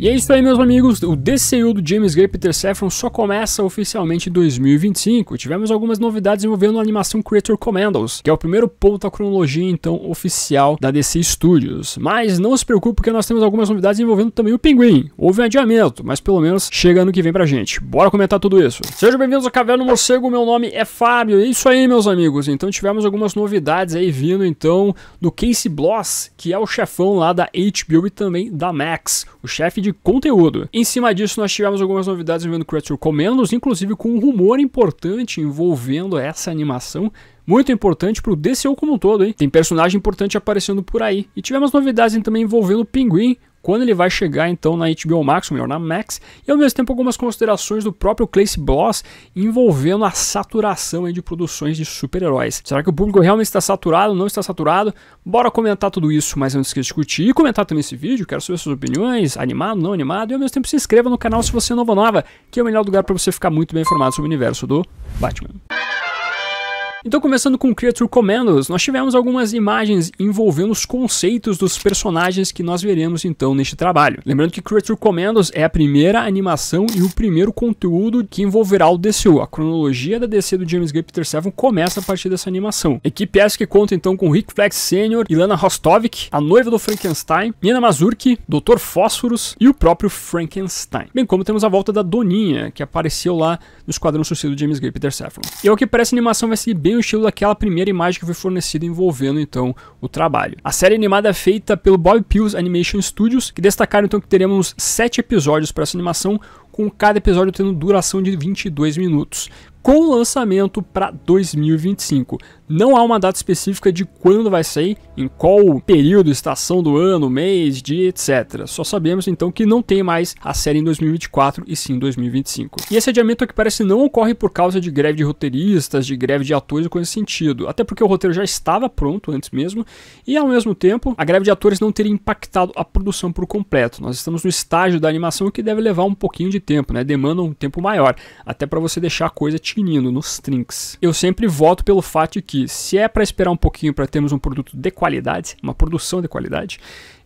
E é isso aí, meus amigos. O DCU do James Gray Peter Safran só começa oficialmente em 2025. Tivemos algumas novidades envolvendo a animação Creator Commandos, que é o primeiro ponto da cronologia, então, oficial da DC Studios. Mas não se preocupe, porque nós temos algumas novidades envolvendo também o Pinguim. Houve um adiamento, mas pelo menos chega ano que vem pra gente. Bora comentar tudo isso. Sejam bem-vindos ao Caverna Morcego, meu nome é Fábio. É isso aí, meus amigos. Então tivemos algumas novidades aí vindo, então, do Casey Bloss, que é o chefão lá da HBO e também da Max. O chefe de de conteúdo. Em cima disso, nós tivemos algumas novidades envolvendo Creature Commandos, inclusive com um rumor importante envolvendo essa animação muito importante para o DCU como um todo, hein? Tem personagem importante aparecendo por aí. E tivemos novidades também envolvendo o Pinguim, quando ele vai chegar então na HBO Max, ou melhor, na Max, e ao mesmo tempo algumas considerações do próprio Clayce Bloss envolvendo a saturação aí, de produções de super-heróis. Será que o público realmente está saturado, não está saturado? Bora comentar tudo isso, mas antes que discutir e comentar também esse vídeo, quero saber suas opiniões, animado, não animado, e ao mesmo tempo se inscreva no canal se você é novo nova, que é o melhor lugar para você ficar muito bem informado sobre o universo do Batman. Então, começando com Creature Commandos, nós tivemos algumas imagens envolvendo os conceitos dos personagens que nós veremos então neste trabalho. Lembrando que Creature Commandos é a primeira animação e o primeiro conteúdo que envolverá o DCU. A cronologia da DC do James Gunn Peter Seven começa a partir dessa animação. Equipe S que conta então com Rick Flex Sr., Ilana Rostovic, a noiva do Frankenstein, Nina Mazurki, Dr. Fósforos e o próprio Frankenstein. Bem como temos a volta da Doninha, que apareceu lá no Esquadrão Suicida do James Gunn Peter E ao é que parece, a animação vai seguir bem bem o estilo daquela primeira imagem que foi fornecida envolvendo então o trabalho. A série animada é feita pelo Bob Pills Animation Studios, que destacaram então que teremos sete episódios para essa animação, com cada episódio tendo duração de 22 minutos, com lançamento para 2025. Não há uma data específica de quando vai sair, em qual período, estação do ano, mês, dia, etc. Só sabemos então que não tem mais a série em 2024 e sim em 2025. E esse adiamento que parece não ocorre por causa de greve de roteiristas, de greve de atores ou coisa sentido, até porque o roteiro já estava pronto antes mesmo, e ao mesmo tempo a greve de atores não teria impactado a produção por completo. Nós estamos no estágio da animação que deve levar um pouquinho de tempo, né? Demanda um tempo maior, até para você deixar a coisa tinindo nos trinks. Eu sempre voto pelo fato de que que se é para esperar um pouquinho para termos um produto de qualidade, uma produção de qualidade,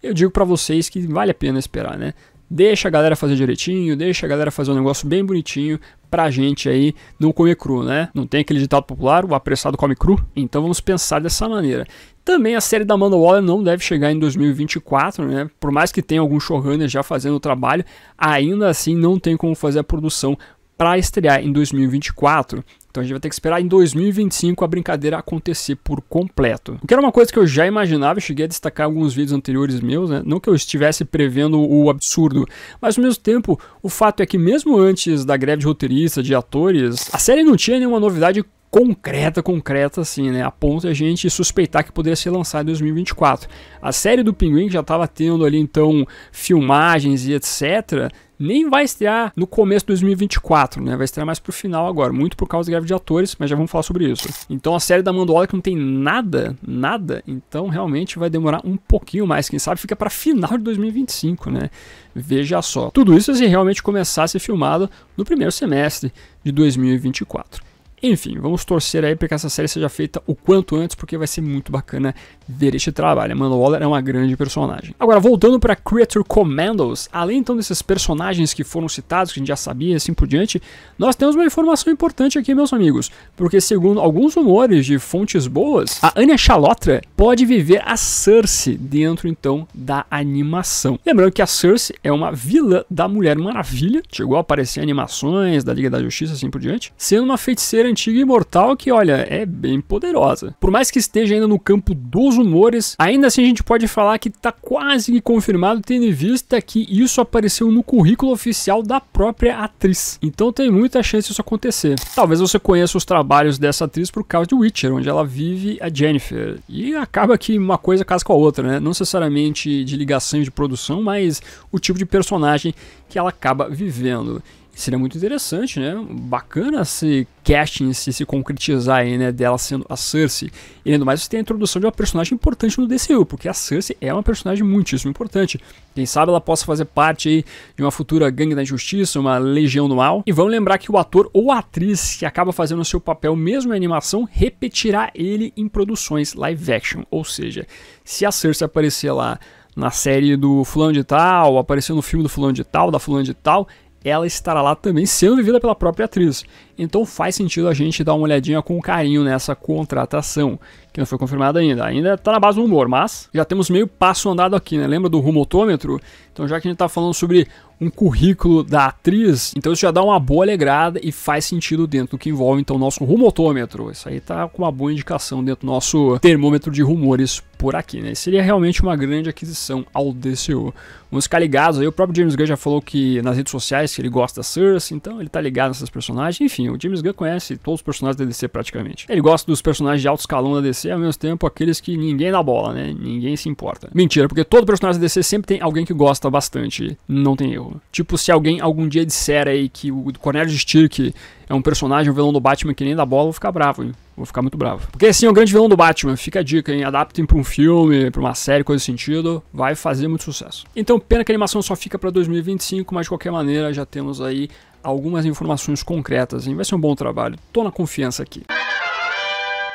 eu digo para vocês que vale a pena esperar, né? Deixa a galera fazer direitinho, deixa a galera fazer um negócio bem bonitinho pra gente aí não comer cru, né? Não tem aquele ditado popular, o apressado come cru? Então vamos pensar dessa maneira. Também a série da Amanda Waller não deve chegar em 2024, né? Por mais que tenha algum showrunner já fazendo o trabalho, ainda assim não tem como fazer a produção para estrear em 2024. Então a gente vai ter que esperar em 2025 a brincadeira acontecer por completo. O que era uma coisa que eu já imaginava, eu cheguei a destacar alguns vídeos anteriores meus, né? Não que eu estivesse prevendo o absurdo, mas ao mesmo tempo, o fato é que mesmo antes da greve de roteirista, de atores, a série não tinha nenhuma novidade concreta, concreta assim, né? A ponto de a gente suspeitar que poderia ser lançada em 2024. A série do Pinguim que já estava tendo ali então filmagens e etc, nem vai estrear no começo de 2024, né? Vai estrear mais pro final agora, muito por causa da greve de atores, mas já vamos falar sobre isso. Então a série da Mandalorian que não tem nada, nada, então realmente vai demorar um pouquinho mais, quem sabe fica para final de 2025, né? Veja só. Tudo isso se realmente começar a ser filmado no primeiro semestre de 2024. Enfim, vamos torcer aí para que essa série seja feita o quanto antes, porque vai ser muito bacana ver este trabalho. Amanda Waller é uma grande personagem. Agora, voltando para Creature Commandos, além então desses personagens que foram citados, que a gente já sabia e assim por diante, nós temos uma informação importante aqui, meus amigos, porque segundo alguns rumores de fontes boas, a Anya Chalotra pode viver a Cersei dentro então da animação. Lembrando que a Cersei é uma vilã da Mulher Maravilha, chegou a aparecer em animações da Liga da Justiça assim por diante, sendo uma feiticeira antiga e imortal que, olha, é bem poderosa. Por mais que esteja ainda no campo dos humores, ainda assim a gente pode falar que tá quase que confirmado, tendo em vista que isso apareceu no currículo oficial da própria atriz. Então tem muita chance disso acontecer. Talvez você conheça os trabalhos dessa atriz por causa de Witcher, onde ela vive a Jennifer. E acaba que uma coisa casa com a outra, né? Não necessariamente de ligação de produção, mas o tipo de personagem que ela acaba vivendo. Seria muito interessante, né? Bacana se casting se, se concretizar aí, né? Dela sendo a Cersei. E ainda mais, você tem a introdução de uma personagem importante no DCU, porque a Cersei é uma personagem muitíssimo importante. Quem sabe ela possa fazer parte aí de uma futura gangue da justiça, uma legião do mal. E vamos lembrar que o ator ou atriz que acaba fazendo seu papel mesmo em animação repetirá ele em produções live action. Ou seja, se a Cersei aparecer lá na série do fulano de tal, apareceu no filme do fulano de tal, da fulano de tal, ela estará lá também sendo vivida pela própria atriz. Então faz sentido a gente dar uma olhadinha com carinho nessa contratação que não foi confirmada ainda. Ainda está na base do rumor, mas já temos meio passo andado aqui, né? Lembra do rumotômetro? Então, já que a gente está falando sobre um currículo da atriz, então isso já dá uma boa alegrada e faz sentido dentro do que envolve então o nosso rumotômetro. Isso aí tá com uma boa indicação dentro do nosso termômetro de rumores por aqui, né? Seria realmente uma grande aquisição ao DCU. Vamos ficar ligados aí, o próprio James Gunn já falou que nas redes sociais que ele gosta da Cersei, então ele tá ligado nessas personagens. Enfim, o James Gunn conhece todos os personagens da DC praticamente. Ele gosta dos personagens de alto escalão da DC DC, ao mesmo tempo, aqueles que ninguém dá bola, né? Ninguém se importa. Mentira, porque todo personagem da DC sempre tem alguém que gosta bastante. Não tem erro. Tipo, se alguém algum dia disser aí que o Cornel de Stirk é um personagem, um vilão do Batman que nem dá bola, eu vou ficar bravo, hein? Vou ficar muito bravo. Porque assim, é o grande vilão do Batman. Fica a dica, hein? Adaptem pra um filme, pra uma série, coisa do sentido. Vai fazer muito sucesso. Então, pena que a animação só fica pra 2025, mas de qualquer maneira já temos aí algumas informações concretas, hein? Vai ser um bom trabalho. Tô na confiança aqui.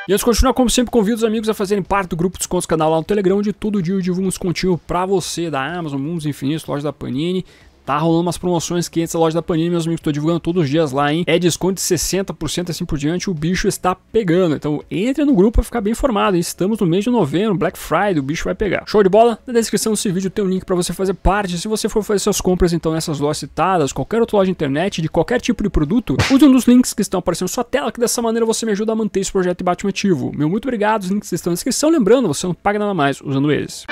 E antes de continuar, como sempre, convido os amigos a fazerem parte do grupo Descontos Canal lá no Telegram, onde todo dia eu divulgo uns continhos pra você da Amazon, Mundos Infinitos, Loja da Panini, Tá rolando umas promoções que antes loja da Panini, meus amigos, tô divulgando todos os dias lá, hein? É desconto de 60% assim por diante, o bicho está pegando. Então entre no grupo para ficar bem informado. Hein? Estamos no mês de novembro, Black Friday, o bicho vai pegar. Show de bola? Na descrição desse vídeo tem um link para você fazer parte. Se você for fazer suas compras então nessas lojas citadas, qualquer outra loja de internet, de qualquer tipo de produto, use um dos links que estão aparecendo na sua tela, que dessa maneira você me ajuda a manter esse projeto de Batman ativo. Meu muito obrigado, os links estão na descrição. Lembrando, você não paga nada mais usando eles.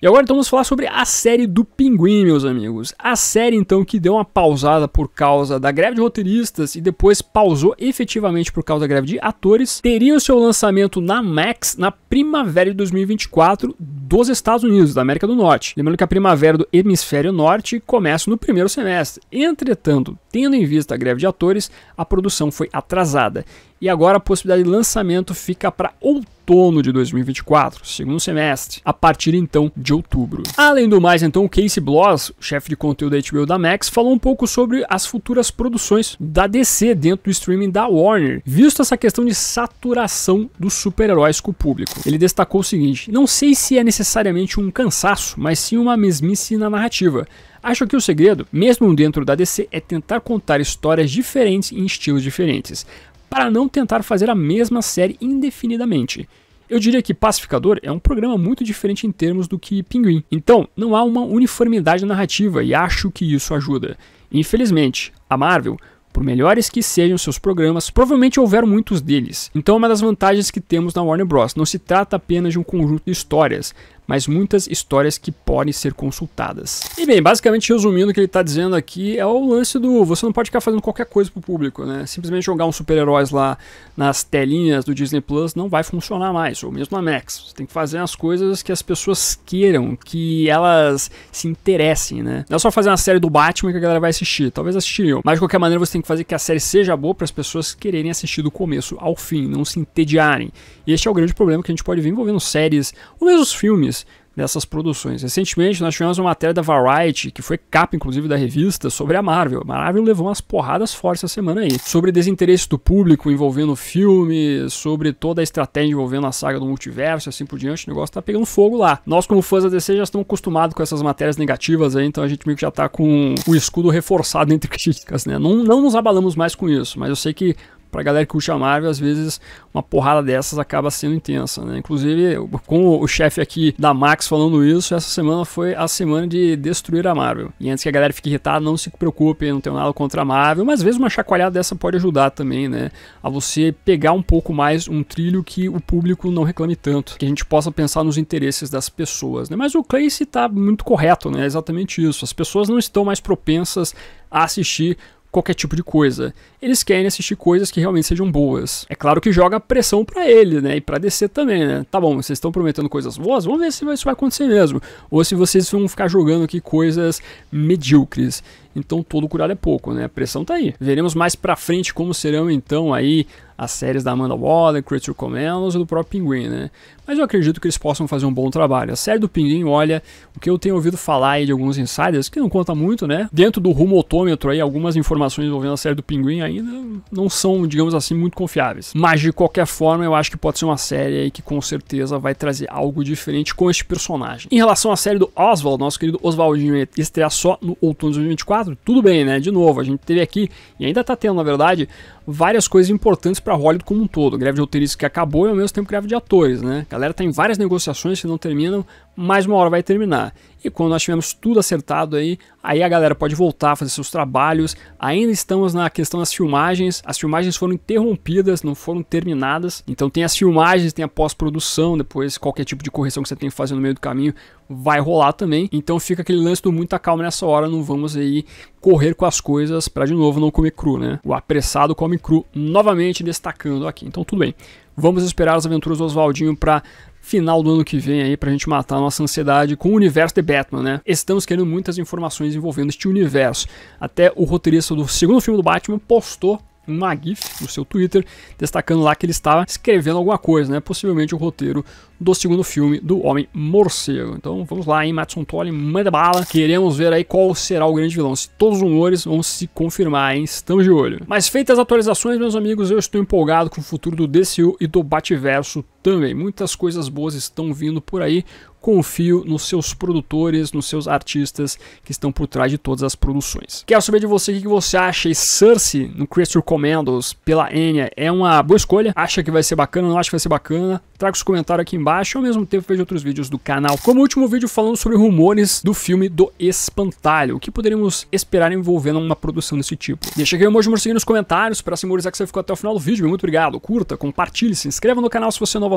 E agora então vamos falar sobre a série do Pinguim, meus amigos. A série então que deu uma pausada por causa da greve de roteiristas e depois pausou efetivamente por causa da greve de atores, teria o seu lançamento na Max na primavera de 2024 dos Estados Unidos, da América do Norte. Lembrando que a primavera do hemisfério norte começa no primeiro semestre. Entretanto, tendo em vista a greve de atores, a produção foi atrasada e agora a possibilidade de lançamento fica para outono de 2024, segundo semestre, a partir então de outubro. Além do mais, então, o Casey Bloss, chefe de conteúdo da HBO da Max, falou um pouco sobre as futuras produções da DC dentro do streaming da Warner, visto essa questão de saturação dos super-heróis com o público. Ele destacou o seguinte: "Não sei se é necessariamente um cansaço, mas sim uma mesmice na narrativa. Acho que o segredo, mesmo dentro da DC, é tentar contar histórias diferentes em estilos diferentes para não tentar fazer a mesma série indefinidamente. Eu diria que Pacificador é um programa muito diferente em termos do que Pinguim. Então, não há uma uniformidade narrativa e acho que isso ajuda. Infelizmente, a Marvel, por melhores que sejam seus programas, provavelmente houveram muitos deles. Então, é uma das vantagens que temos na Warner Bros. Não se trata apenas de um conjunto de histórias mas muitas histórias que podem ser consultadas. E bem, basicamente resumindo o que ele está dizendo aqui é o lance do você não pode ficar fazendo qualquer coisa pro público, né? Simplesmente jogar uns super-heróis lá nas telinhas do Disney Plus não vai funcionar mais, ou mesmo na Max. Você tem que fazer as coisas que as pessoas queiram, que elas se interessem, né? Não é só fazer uma série do Batman que a galera vai assistir, talvez assistiriam, mas de qualquer maneira você tem que fazer que a série seja boa para as pessoas quererem assistir do começo ao fim, não se entediarem. E este é o grande problema que a gente pode ver envolvendo séries ou mesmo os filmes dessas produções. Recentemente nós tivemos uma matéria da Variety, que foi capa inclusive da revista, sobre a Marvel. A Marvel levou umas porradas fortes essa semana aí. Sobre desinteresse do público envolvendo o filme, sobre toda a estratégia envolvendo a saga do multiverso e assim por diante. O negócio tá pegando fogo lá. Nós, como fãs da DC, já estamos acostumados com essas matérias negativas aí, então a gente meio que já tá com o escudo reforçado entre críticas, né? Não, não nos abalamos mais com isso, mas eu sei que pra galera que curte a Marvel, às vezes uma porrada dessas acaba sendo intensa, né? Inclusive, com o chefe aqui da Max falando isso, essa semana foi a semana de destruir a Marvel. E antes que a galera fique irritada, não se preocupe, não tem nada contra a Marvel, mas às vezes uma chacoalhada dessa pode ajudar também, né? A você pegar um pouco mais um trilho que o público não reclame tanto, que a gente possa pensar nos interesses das pessoas, né? Mas o Clayce tá muito correto, né? É exatamente isso. As pessoas não estão mais propensas a assistir qualquer tipo de coisa. Eles querem assistir coisas que realmente sejam boas. É claro que joga pressão para ele, né? E para descer também, né? Tá bom, vocês estão prometendo coisas boas, vamos ver se isso vai acontecer mesmo. Ou se vocês vão ficar jogando aqui coisas medíocres então todo curado é pouco, né? A pressão tá aí. Veremos mais pra frente como serão então aí as séries da Amanda Waller, Creature Commandos e do próprio Pinguim, né? Mas eu acredito que eles possam fazer um bom trabalho. A série do Pinguim, olha, o que eu tenho ouvido falar aí de alguns insiders, que não conta muito, né? Dentro do rumo aí, algumas informações envolvendo a série do Pinguim ainda não são, digamos assim, muito confiáveis. Mas de qualquer forma, eu acho que pode ser uma série aí que com certeza vai trazer algo diferente com este personagem. Em relação à série do Oswald, nosso querido Oswaldinho estrear só no outono de 2024, 4, tudo bem, né? De novo, a gente teve aqui, e ainda tá tendo, na verdade, várias coisas importantes para Hollywood como um todo. greve de roteiristas que acabou e ao mesmo tempo greve de atores, né? A galera tá em várias negociações que não terminam, mas uma hora vai terminar. E quando nós tivermos tudo acertado aí, aí a galera pode voltar a fazer seus trabalhos. Ainda estamos na questão das filmagens. As filmagens foram interrompidas, não foram terminadas. Então tem as filmagens, tem a pós-produção, depois qualquer tipo de correção que você tem que fazer no meio do caminho vai rolar também. Então fica aquele lance do muita calma nessa hora, não vamos aí correr com as coisas para de novo não comer cru, né? O apressado come cru, novamente destacando aqui. Então tudo bem. Vamos esperar as aventuras do Oswaldinho para final do ano que vem aí pra gente matar a nossa ansiedade com o universo de Batman, né? Estamos querendo muitas informações envolvendo este universo. Até o roteirista do segundo filme do Batman postou uma GIF no seu Twitter, destacando lá que ele estava escrevendo alguma coisa, né? Possivelmente o roteiro do segundo filme do Homem Morcego. Então vamos lá, hein, Matson Tolle, manda bala. Queremos ver aí qual será o grande vilão. Se todos os rumores vão se confirmar, hein? Estamos de olho. Mas feitas as atualizações, meus amigos, eu estou empolgado com o futuro do DCU e do Bativerso também. Muitas coisas boas estão vindo por aí. Confio nos seus produtores, nos seus artistas que estão por trás de todas as produções. Quero saber de você o que você acha. E Cersei no Crystal Commandos pela Enya é uma boa escolha. Acha que vai ser bacana? Não acha que vai ser bacana? Traga os comentários aqui embaixo. Ao mesmo tempo, veja outros vídeos do canal. Como último vídeo, falando sobre rumores do filme do Espantalho. O que poderíamos esperar envolvendo uma produção desse tipo? Deixa aqui o emoji morceguinho nos comentários para simbolizar que você ficou até o final do vídeo. Muito obrigado. Curta, compartilhe, se inscreva no canal se você é novo